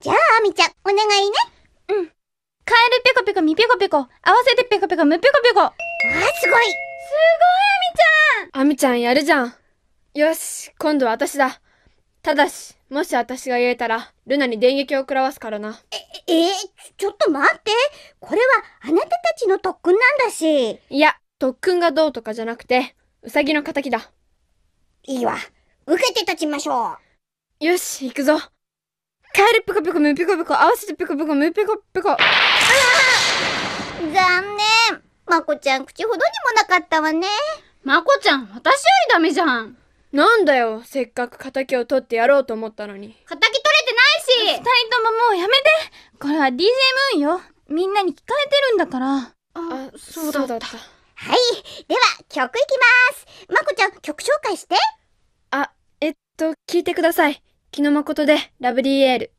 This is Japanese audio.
じゃあ、あみちゃん、お願いね。うん。カエルペコペコ、ミペコペコ、合わせてペコペコ、ムペコペコ。わあ、すごい。すごい、あみちゃん。あみちゃん、やるじゃん。よし、今度は私だ。ただし、もし私が言えたら、ルナに電撃を食らわすからな。え、えー、ちょっと待って。これはあなたたちの特訓なんだし。いや、特訓がどうとかじゃなくて、ウサギの仇だ。いいわ。受けて立ちましょう。よし、行くぞ。カエルピコピコムピコピコ合わせてピコピコムピコピコ。あ残念。まこちゃん口ほどにもなかったわね。まこちゃん、私よりダメじゃん。なんだよ、せっかく敵を取ってやろうと思ったのに。敵取れてないし二人とももうやめてこれは DJ ムーンよ。みんなに聞かれてるんだから。あ、あそうだった。はい。では、曲いきます。まこちゃん、曲紹介して。あ、えっと、聞いてください。木野誠でラブリーエール。